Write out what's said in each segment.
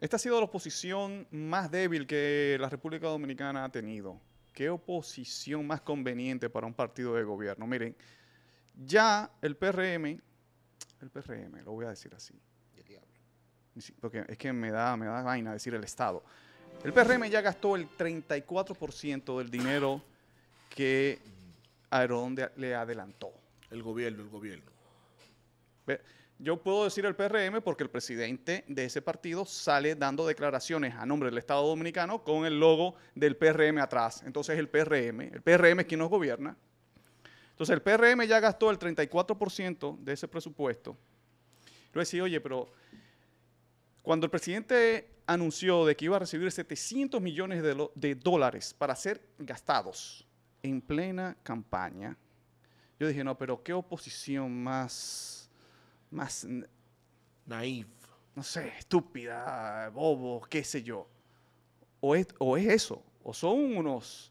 Esta ha sido la oposición más débil que la República Dominicana ha tenido. ¿Qué oposición más conveniente para un partido de gobierno? Miren, ya el PRM, el PRM, lo voy a decir así. Porque es que me da, me da vaina decir el Estado. El PRM ya gastó el 34% del dinero que Aerodón le adelantó. El gobierno, el gobierno. Yo puedo decir el PRM porque el presidente de ese partido sale dando declaraciones a nombre del Estado Dominicano con el logo del PRM atrás. Entonces el PRM, el PRM es quien nos gobierna. Entonces el PRM ya gastó el 34% de ese presupuesto. Yo decía, oye, pero cuando el presidente anunció de que iba a recibir 700 millones de, de dólares para ser gastados en plena campaña, yo dije, no, pero qué oposición más más... Naif. No sé, estúpida, bobo, qué sé yo. O es, es eso, o son unos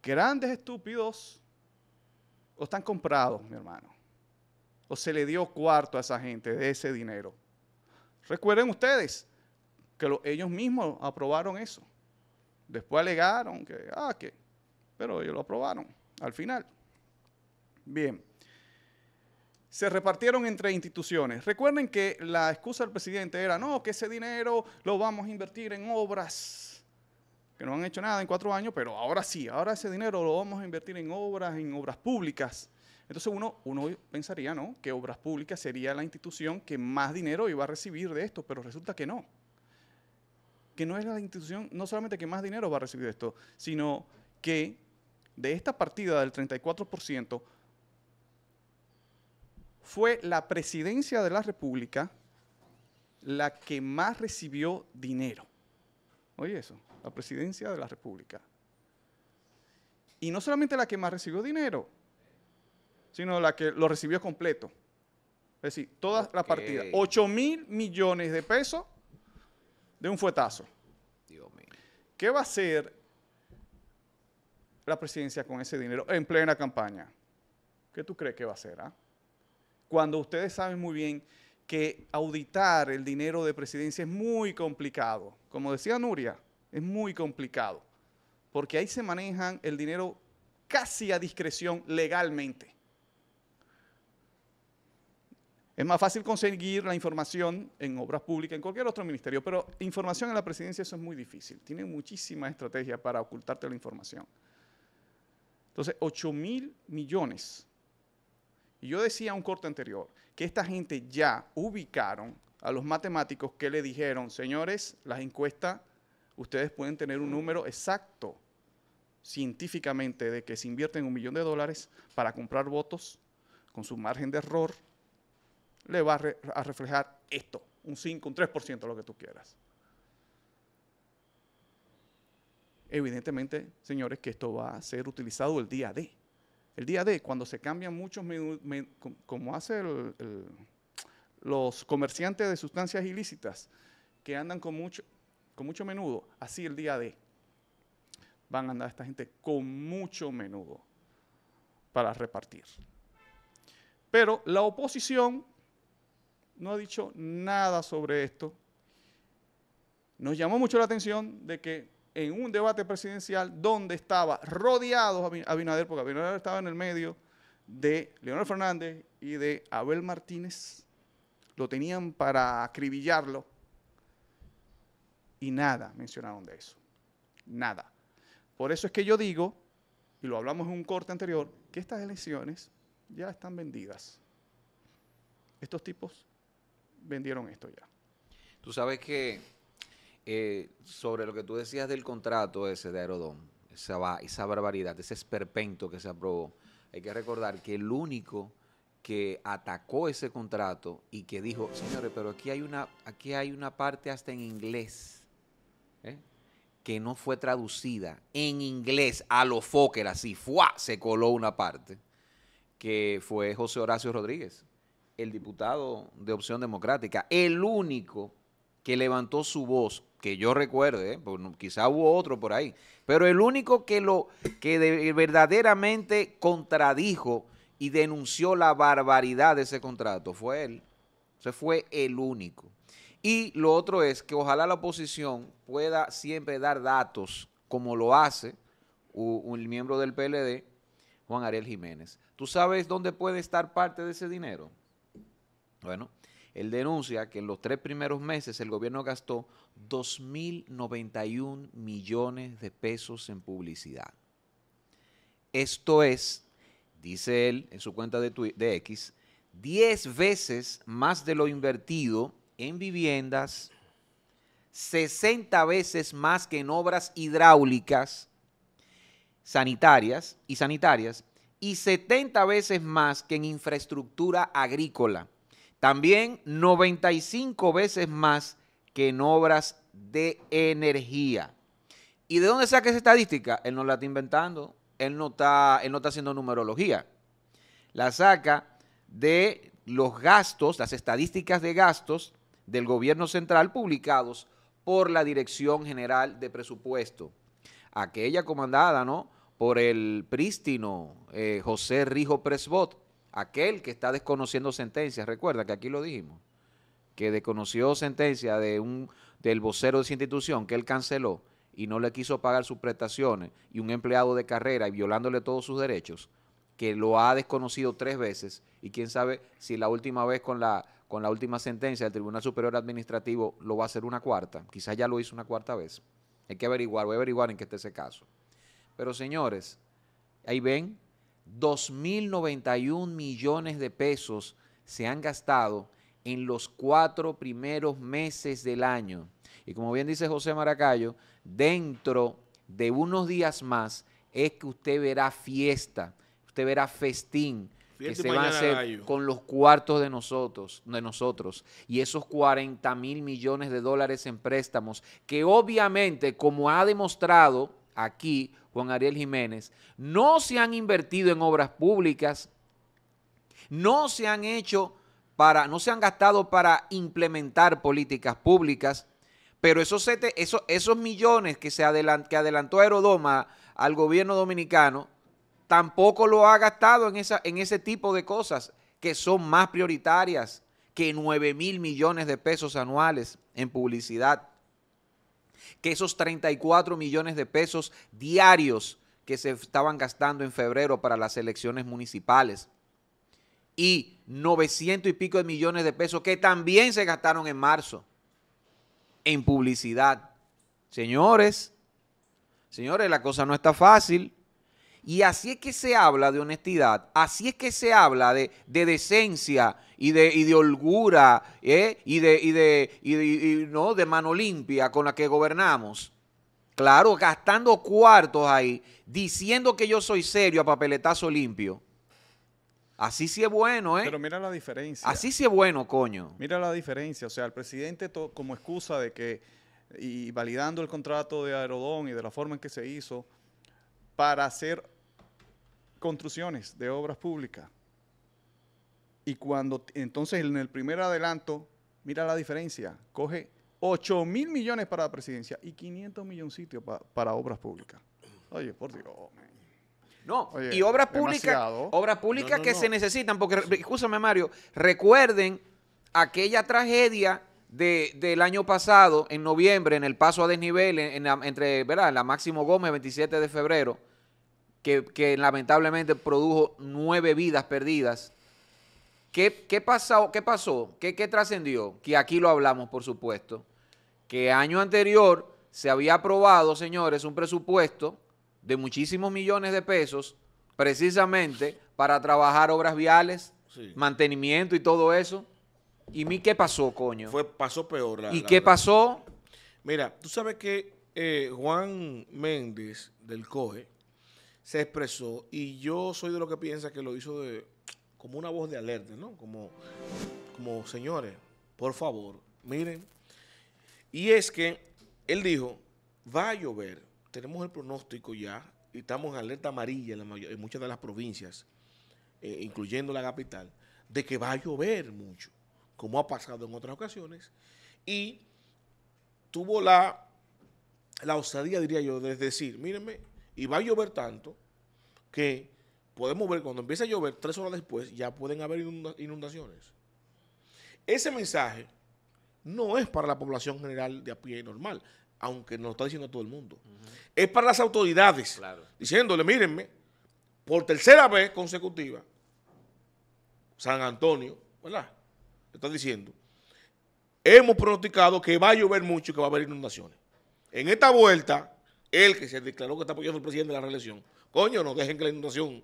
grandes estúpidos, o están comprados, mi hermano. O se le dio cuarto a esa gente de ese dinero. Recuerden ustedes que ellos mismos aprobaron eso. Después alegaron que, ah, que, pero ellos lo aprobaron al final. Bien, se repartieron entre instituciones. Recuerden que la excusa del presidente era, no, que ese dinero lo vamos a invertir en obras, que no han hecho nada en cuatro años, pero ahora sí, ahora ese dinero lo vamos a invertir en obras, en obras públicas. Entonces uno, uno pensaría, ¿no? Que Obras Públicas sería la institución que más dinero iba a recibir de esto, pero resulta que no. Que no es la institución, no solamente que más dinero va a recibir de esto, sino que de esta partida del 34%, fue la presidencia de la República la que más recibió dinero. Oye eso, la presidencia de la República. Y no solamente la que más recibió dinero, sino la que lo recibió completo. Es decir, toda la partida 8 mil millones de pesos de un fuetazo. Dios mío. ¿Qué va a hacer la presidencia con ese dinero en plena campaña? ¿Qué tú crees que va a hacer? ¿ah? cuando ustedes saben muy bien que auditar el dinero de presidencia es muy complicado. Como decía Nuria, es muy complicado, porque ahí se manejan el dinero casi a discreción legalmente. Es más fácil conseguir la información en obras públicas, en cualquier otro ministerio, pero información en la presidencia eso es muy difícil. Tienen muchísima estrategia para ocultarte la información. Entonces, 8 mil millones y yo decía un corte anterior que esta gente ya ubicaron a los matemáticos que le dijeron, señores, las encuestas, ustedes pueden tener un número exacto científicamente de que se invierten un millón de dólares para comprar votos con su margen de error, le va a, reflejar esto, un 5, un 3%, lo que tú quieras. Evidentemente, señores, que esto va a ser utilizado el día de. El día de cuando se cambian muchos como hacen los comerciantes de sustancias ilícitas que andan con mucho, con mucho menudo, así el día de van a andar esta gente con mucho menudo para repartir. Pero la oposición no ha dicho nada sobre esto. Nos llamó mucho la atención de que en un debate presidencial donde estaba rodeado Abinader, porque Abinader estaba en el medio de Leonel Fernández y de Abel Martínez. Lo tenían para acribillarlo y nada mencionaron de eso. Nada. Por eso es que yo digo, y lo hablamos en un corte anterior, que estas elecciones ya están vendidas. Estos tipos vendieron esto ya. Tú sabes que eh, sobre lo que tú decías del contrato ese de Aerodón, esa, barbaridad, ese esperpento que se aprobó, hay que recordar que el único que atacó ese contrato y que dijo, señores, pero aquí hay una, aquí hay una parte hasta en inglés ¿eh? que no fue traducida en inglés a lo Fokker, así, fue, se coló una parte, que fue José Horacio Rodríguez, el diputado de Opción Democrática, el único que levantó su voz que yo recuerde, pues, quizá hubo otro por ahí, pero el único que, lo, que eh, verdaderamente contradijo y denunció la barbaridad de ese contrato fue él. se fue el único. Y lo otro es que ojalá la oposición pueda siempre dar datos como lo hace un miembro del PLD, Juan Ariel Jiménez. ¿Tú sabes dónde puede estar parte de ese dinero? Bueno, él denuncia que en los tres primeros meses el gobierno gastó 2.091 millones de pesos en publicidad. Esto es, dice él en su cuenta de, X, 10 veces más de lo invertido en viviendas, 60 veces más que en obras hidráulicas, sanitarias y sanitarias y 70 veces más que en infraestructura agrícola. También 95 veces más que en obras de energía. ¿Y de dónde saca esa estadística? Él no la está inventando, él no está, no está haciendo numerología. La saca de los gastos, las estadísticas de gastos del gobierno central publicados por la Dirección General de Presupuesto, aquella comandada ¿no? por el prístino eh, José Rijo Presbot, aquel que está desconociendo sentencias, recuerda que aquí lo dijimos, que desconoció sentencia de un, del vocero de su institución que él canceló y no le quiso pagar sus prestaciones y un empleado de carrera y violándole todos sus derechos, que lo ha desconocido tres veces y quién sabe si la última vez con la, con la última sentencia del Tribunal Superior Administrativo lo va a hacer una cuarta, quizás ya lo hizo una cuarta vez. Hay que averiguar, voy a averiguar en qué está ese caso. Pero señores, ahí ven 2.091 millones de pesos se han gastado en los cuatro primeros meses del año. Y como bien dice José Maracayo, dentro de unos días más es que usted verá fiesta, usted verá festín que se va a hacer con los cuartos de nosotros, de nosotros y esos 40 mil millones de dólares en préstamos que obviamente, como ha demostrado aquí Juan Ariel Jiménez, no se han invertido en obras públicas, no se han hecho para, no se han gastado para implementar políticas públicas, pero esos, millones que, se adelantó Aerodoma al gobierno dominicano, tampoco lo ha gastado en, esa, en ese tipo de cosas que son más prioritarias que 9 mil millones de pesos anuales en publicidad que esos 34 millones de pesos diarios que se estaban gastando en febrero para las elecciones municipales y 900 y pico de millones de pesos que también se gastaron en marzo en publicidad. Señores, señores, la cosa no está fácil. Y así es que se habla de honestidad, así es que se habla de, decencia y de, de holgura ¿eh? y, de, de, ¿no? de mano limpia con la que gobernamos. Claro, gastando cuartos ahí, diciendo que yo soy serio a papeletazo limpio. Así sí es bueno, ¿eh? Pero mira la diferencia. Así sí es bueno, coño. Mira la diferencia. O sea, el presidente, como excusa de que, y validando el contrato de Aerodón y de la forma en que se hizo, para hacer construcciones de obras públicas. Y cuando entonces en el primer adelanto, mira la diferencia, coge 8 mil millones para la presidencia y 500 millones para obras públicas. Oye, por Dios. No, y obras públicas, obras públicas que se necesitan, porque, escúchame Mario, recuerden aquella tragedia de, del año pasado, en noviembre, en el paso a desnivel, en, entre ¿verdad? la Máximo Gómez, 27 de febrero, que, lamentablemente produjo nueve vidas perdidas. ¿Qué, qué pasó? ¿Qué, pasó? ¿Qué, trascendió? Que aquí lo hablamos, por supuesto, que año anterior se había aprobado, señores, un presupuesto de muchísimos millones de pesos precisamente para trabajar obras viales, mantenimiento y todo eso. ¿Y qué pasó, coño? Fue, pasó peor. La, ¿Y qué pasó? Mira, tú sabes que eh, Juan Méndez del COE se expresó y yo soy de lo que piensa que lo hizo de, como una voz de alerta, ¿no? Como, como señores, por favor, miren. Y es que él dijo, va a llover, tenemos el pronóstico ya, y estamos en alerta amarilla en, muchas de las provincias, eh, incluyendo la capital, de que va a llover mucho, como ha pasado en otras ocasiones, y tuvo la, la osadía, diría yo, de decir, mírenme, y va a llover tanto que podemos ver cuando empieza a llover, tres horas después, ya pueden haber inundaciones. Ese mensaje no es para la población general de a pie normal, aunque nos lo está diciendo todo el mundo. Es para las autoridades, diciéndole, mírenme, por tercera vez consecutiva, San Antonio, ¿verdad? está diciendo, hemos pronosticado que va a llover mucho y que va a haber inundaciones. En esta vuelta, el que se declaró que está apoyando al presidente de la reelección. Coño, no dejen que la inundación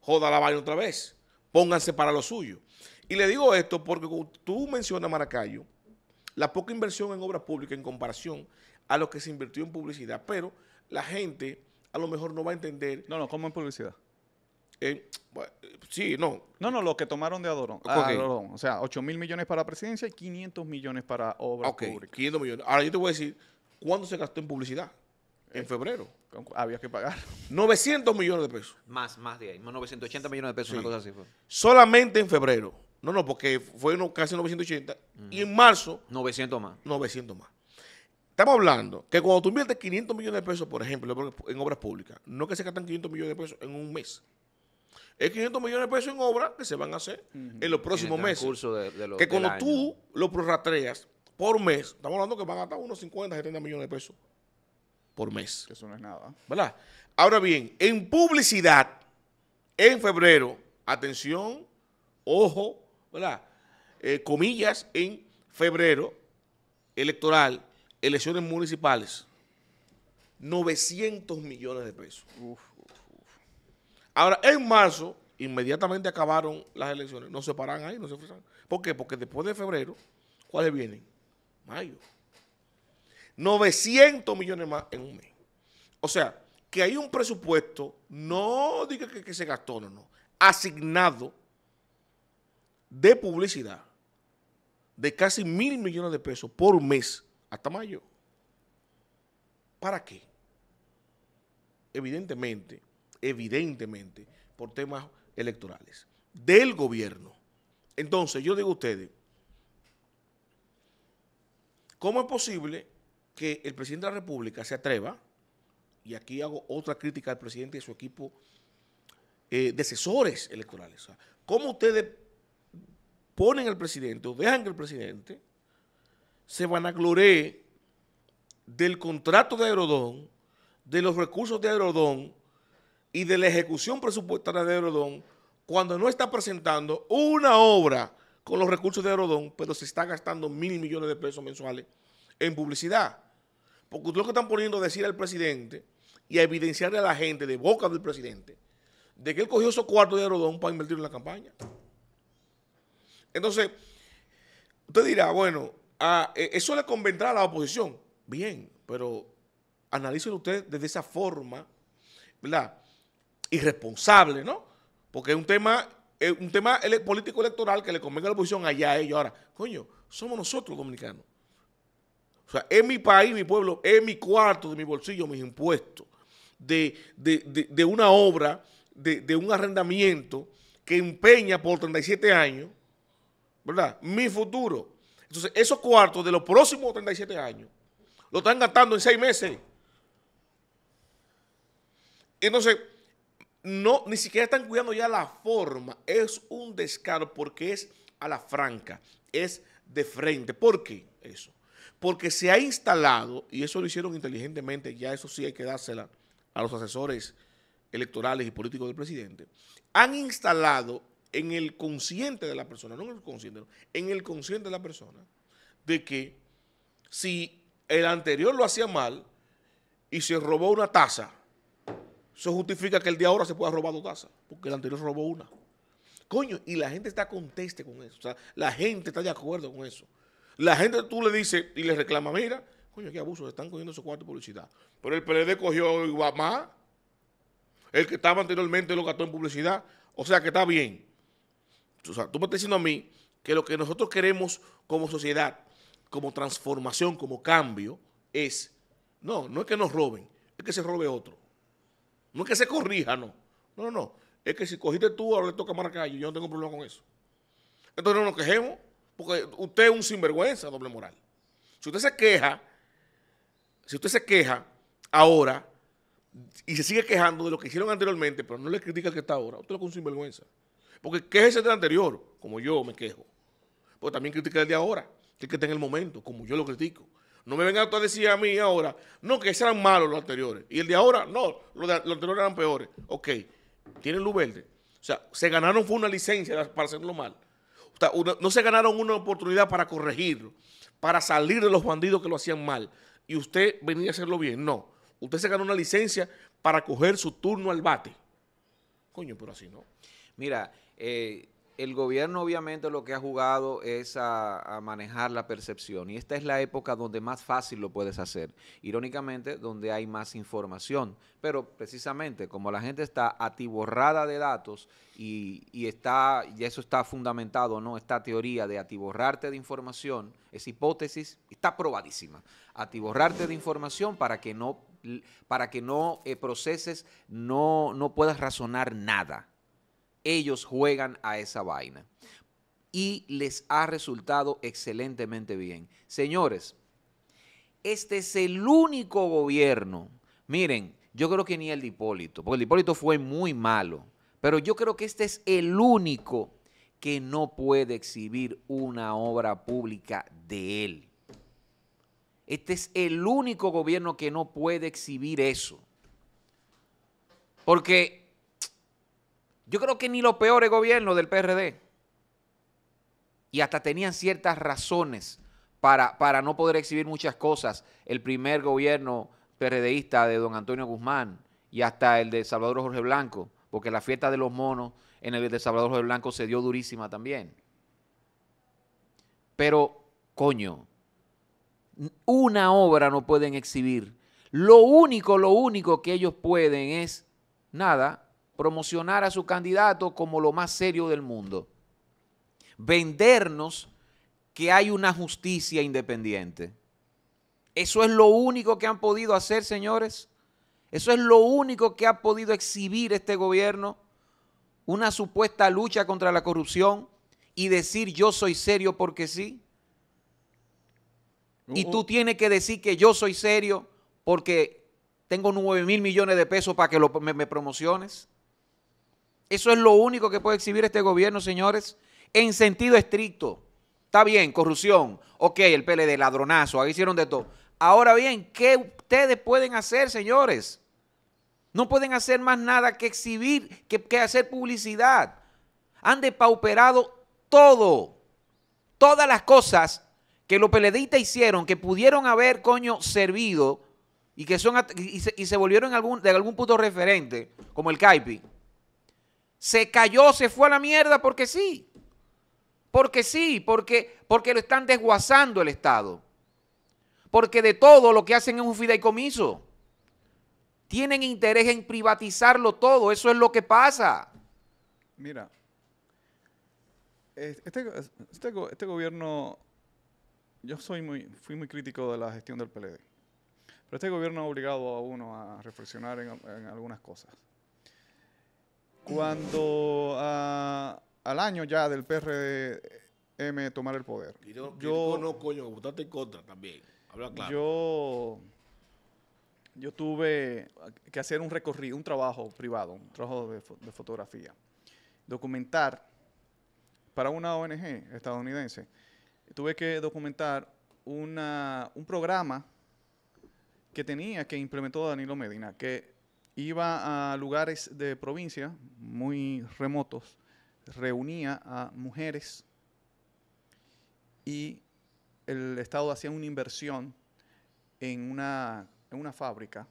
joda la vaina otra vez. Pónganse para lo suyo. Y le digo esto porque tú mencionas, Maracayo, la poca inversión en obras públicas en comparación a lo que se invirtió en publicidad. Pero la gente a lo mejor no va a entender. No, no, ¿cómo en publicidad? sí, no. No, no, lo que tomaron de Adorón. Ah, o sea, 8 mil millones para la presidencia y 500 millones para obras públicas. 500 millones. Ahora yo te voy a decir, ¿cuándo se gastó en publicidad? En febrero. Había que pagar. 900 millones de pesos. Más, más de ahí. 980 millones de pesos, una cosa así. Fue. Solamente en febrero. No, no, porque fue casi 980. Y en marzo. 900 más. 900 más. Estamos hablando que cuando tú inviertes 500 millones de pesos, por ejemplo, en obras públicas, no que se gastan 500 millones de pesos en un mes. Es 500 millones de pesos en obras que se van a hacer en los próximos meses. que cuando tú lo prorrateas por mes, estamos hablando que van a gastar unos 50, 70 millones de pesos por mes. Eso no es nada. ¿Verdad? Ahora bien, en publicidad, en febrero, atención, ojo, ¿verdad? Eh, comillas, en febrero, electoral, elecciones municipales, 900 millones de pesos. Ahora, en marzo, inmediatamente acabaron las elecciones, no se paran ahí, no se frisan. ¿Por qué? Porque después de febrero, ¿cuáles vienen? Mayo. 900 millones más en un mes. O sea, que hay un presupuesto, no diga que, se gastó, no, no, asignado de publicidad de casi mil millones de pesos por mes hasta mayo. ¿Para qué? Evidentemente, evidentemente, por temas electorales del gobierno. Entonces, yo digo a ustedes, ¿cómo es posible que el presidente de la República se atreva, y aquí hago otra crítica al presidente y su equipo eh, de asesores electorales. ¿Cómo ustedes ponen al presidente o dejan que el presidente se vanagloree del contrato de Aerodón, de los recursos de Aerodón y de la ejecución presupuestaria de Aerodón cuando no está presentando una obra con los recursos de Aerodón, pero se está gastando mil millones de pesos mensuales en publicidad. Porque ustedes lo que están poniendo a decir al presidente y a evidenciarle a la gente de boca del presidente de que él cogió esos cuartos de Rodón para invertir en la campaña. Entonces, usted dirá, bueno, ah, eh, eso le convendrá a la oposición. Bien, pero analícelo usted desde esa forma, ¿verdad? Irresponsable, ¿no? Porque es un tema, un tema político electoral que le convenga a la oposición allá a ellos. Ahora, coño, somos nosotros dominicanos. O sea, es mi país, mi pueblo, es mi cuarto, de mi bolsillo, mis impuestos, de, una obra, de, un arrendamiento que empeña por 37 años, ¿verdad? Mi futuro. Entonces, esos cuartos de los próximos 37 años lo están gastando en seis meses. Entonces, no, ni siquiera están cuidando ya la forma. Es un descaro porque es a la franca, es de frente. ¿Por qué eso? porque se ha instalado, y eso lo hicieron inteligentemente, ya eso sí hay que dársela a los asesores electorales y políticos del presidente, han instalado en el consciente de la persona, no en el consciente, en el consciente de la persona, de que si el anterior lo hacía mal y se robó una taza, eso justifica que el de ahora se pueda robar dos tazas, porque el anterior robó una. Coño, y la gente está conteste con eso, o sea, la gente está de acuerdo con eso. La gente tú le dices y le reclama, mira, coño, qué abuso, están cogiendo esos cuartos de publicidad. Pero el PLD cogió a El que estaba anteriormente lo gastó en publicidad. O sea que está bien. O sea, tú me estás diciendo a mí que lo que nosotros queremos como sociedad, como transformación, como cambio, es, no, no es que nos roben, es que se robe otro. No es que se corrija, no. No, no, no. Es que si cogiste tú, ahora le toca a Yo no tengo problema con eso. Entonces no nos quejemos. Porque usted es un sinvergüenza, doble moral. Si usted se queja, si usted se queja ahora y se sigue quejando de lo que hicieron anteriormente, pero no le critica el que está ahora, usted es un sinvergüenza. Porque ese del anterior, como yo me quejo. Pero también critica el de ahora, que el que está en el momento, como yo lo critico. No me vengan a decir a mí ahora, no, que eran malos los anteriores. Y el de ahora, no, los, anteriores eran peores. Ok, tienen luz verde. O sea, se ganaron fue una licencia para hacerlo mal no se ganaron una oportunidad para corregirlo, para salir de los bandidos que lo hacían mal. Y usted venía a hacerlo bien. No. Usted se ganó una licencia para coger su turno al bate. Coño, pero así no. Mira, eh, el gobierno obviamente lo que ha jugado es a, manejar la percepción y esta es la época donde más fácil lo puedes hacer, irónicamente donde hay más información, pero precisamente como la gente está atiborrada de datos y, está, y eso está fundamentado, ¿no? Esta teoría de atiborrarte de información, es hipótesis, está probadísima, atiborrarte de información para que no, para que no eh, proceses, no puedas razonar nada ellos juegan a esa vaina. Y les ha resultado excelentemente bien. Señores, este es el único gobierno. Miren, yo creo que ni el dipólito porque el dipólito Hipólito fue muy malo. Pero yo creo que este es el único que no puede exhibir una obra pública de él. Este es el único gobierno que no puede exhibir eso. Porque yo creo que ni los peores gobiernos del PRD. Y hasta tenían ciertas razones para, para no poder exhibir muchas cosas. El primer gobierno PRDista de don Antonio Guzmán y hasta el de Salvador Jorge Blanco, porque la fiesta de los monos en el de Salvador Jorge Blanco se dio durísima también. Pero, coño, una obra no pueden exhibir. Lo único, lo único que ellos pueden es, nada, promocionar a su candidato como lo más serio del mundo. Vendernos que hay una justicia independiente. Eso es lo único que han podido hacer, señores. Eso es lo único que ha podido exhibir este gobierno, una supuesta lucha contra la corrupción y decir yo soy serio porque sí. Y tú tienes que decir que yo soy serio porque tengo 9 mil millones de pesos para que me promociones. Eso es lo único que puede exhibir este gobierno, señores, en sentido estricto. Está bien, corrupción, ok, el PLD, ladronazo, ahí hicieron de todo. Ahora bien, ¿qué ustedes pueden hacer, señores? No pueden hacer más nada que exhibir, que, hacer publicidad. Han depauperado todo. Todas las cosas que los PLD hicieron, que pudieron haber, coño, servido y que son y se, volvieron de algún punto referente, como el CAIPI, se cayó, se fue a la mierda porque sí. Porque sí, porque, porque lo están desguazando el Estado. Porque de todo lo que hacen es un fideicomiso. Tienen interés en privatizarlo todo, eso es lo que pasa. Mira, este, este, este, gobierno, yo soy muy, fui muy crítico de la gestión del PLD, pero este gobierno ha obligado a uno a reflexionar en algunas cosas cuando ah, al año ya del PRM tomar el poder. Y yo no, coño, votaste en contra también. Habla claro. Yo, yo tuve que hacer un recorrido, un trabajo privado, un trabajo de, fotografía, documentar para una ONG estadounidense. Tuve que documentar un programa que tenía que implementó Danilo Medina, que iba a lugares de provincia muy remotos, reunía a mujeres y el Estado hacía una inversión en una, en una fábrica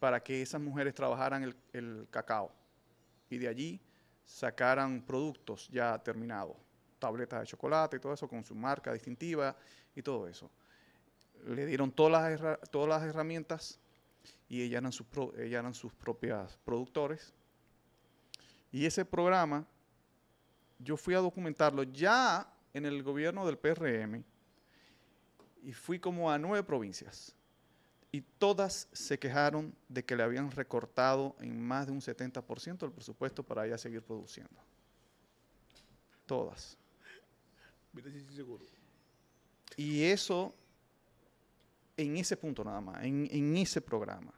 para que esas mujeres trabajaran el, cacao y de allí sacaran productos ya terminados, tabletas de chocolate y todo eso con su marca distintiva y todo eso. Le dieron todas todas las herramientas y ellas eran sus, eran sus propias productores. Y ese programa yo fui a documentarlo ya en el gobierno del PRM y fui como a nueve provincias. Y todas se quejaron de que le habían recortado en más de un 70% el presupuesto para ella seguir produciendo. Todas. Y eso en ese punto nada más, en, ese programa.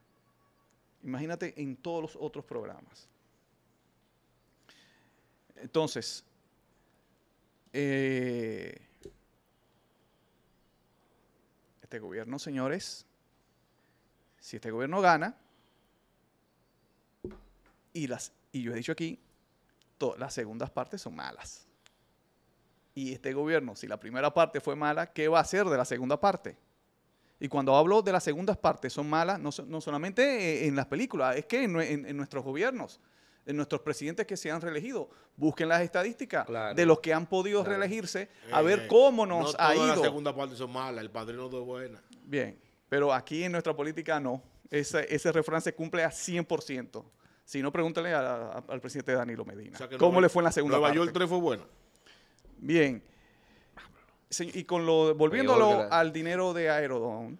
Imagínate en todos los otros programas. Entonces, eh, este gobierno, señores, si este gobierno gana, y, las, y yo he dicho aquí, todas las segundas partes son malas. Y este gobierno, si la primera parte fue mala, ¿qué va a hacer de la segunda parte? Y cuando hablo de las segundas partes, son malas no, solamente eh, en las películas, es que en, nuestros gobiernos, en nuestros presidentes que se han reelegido, busquen las estadísticas de los que han podido reelegirse, a ver eh, cómo nos ha ido. Las segundas partes son malas, el padrino de buena. Bien, pero aquí en nuestra política no. Ese, refrán se cumple a 100%. Si no, pregúntale al presidente Danilo Medina. ¿Cómo le fue en la segunda Nueva York 3 fue bueno. Bien y con lo, volviéndolo al dinero de Aerodón,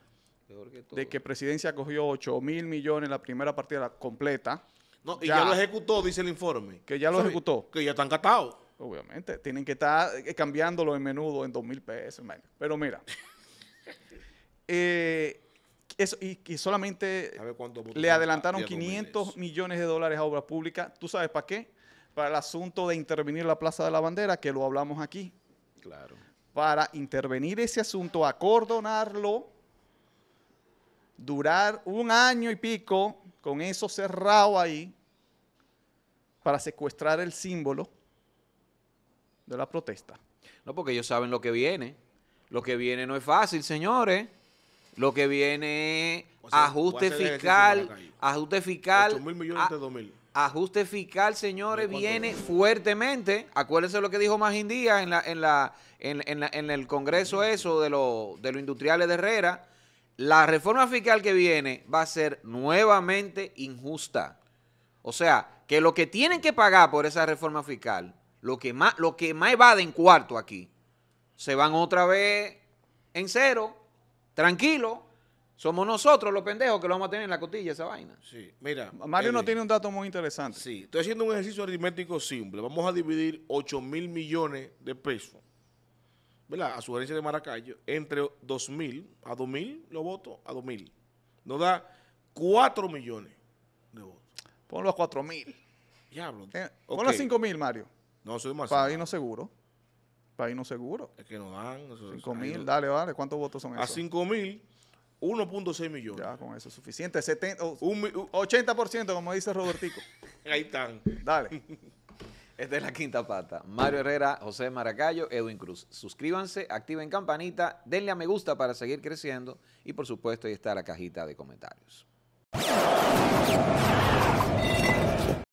de que Presidencia cogió 8 mil millones la primera partida completa. No, y ya, lo ejecutó, dice el informe. Que ya lo ejecutó. Que ya están catados. Obviamente, tienen que estar eh, cambiándolo en menudo en 2 mil pesos. Pero mira, eh, eso, y, solamente le adelantaron 500 millones de dólares a obra pública. ¿Tú sabes para qué? Para el asunto de intervenir la Plaza de la Bandera, que lo hablamos aquí. Claro para intervenir ese asunto, acordonarlo, durar un año y pico con eso cerrado ahí para secuestrar el símbolo de la protesta. No, porque ellos saben lo que viene. Lo que viene no es fácil, señores. Lo que viene es ajuste fiscal, ajuste fiscal. mil millones de 2 mil. Ajuste fiscal, señores, viene fuertemente. Acuérdense lo que dijo más Díaz en, la, en, la, en, el Congreso eso de los de lo industriales de Herrera. La reforma fiscal que viene va a ser nuevamente injusta. O sea, que lo que tienen que pagar por esa reforma fiscal, lo que más, lo que más en cuarto aquí, se van otra vez en cero, tranquilo, somos nosotros los pendejos que lo vamos a tener en la cotilla esa vaina. Sí, mira. Mario nos tiene un dato muy interesante. Sí, estoy haciendo un ejercicio aritmético simple. Vamos a dividir 8 mil millones de pesos, ¿verdad? A sugerencia de Maracayo, entre 2 mil, a 2 mil lo voto, a 2 mil. Nos da 4 millones de votos. Ponlo a 4 mil. Diablo. Ponlo a 5 mil, Mario. No, soy demasiado. Para no seguro. Para no seguro. Es que nos dan. 5 mil, dale, vale. ¿Cuántos votos son esos? A 5 mil 1.6 millones. Ya, con eso es suficiente. 80%, como dice Robertico. Ahí están. Dale. Esta es la quinta pata. Mario Herrera, José Maracayo, Edwin Cruz. Suscríbanse, activen campanita, denle a me gusta para seguir creciendo y por supuesto ahí está la cajita de comentarios.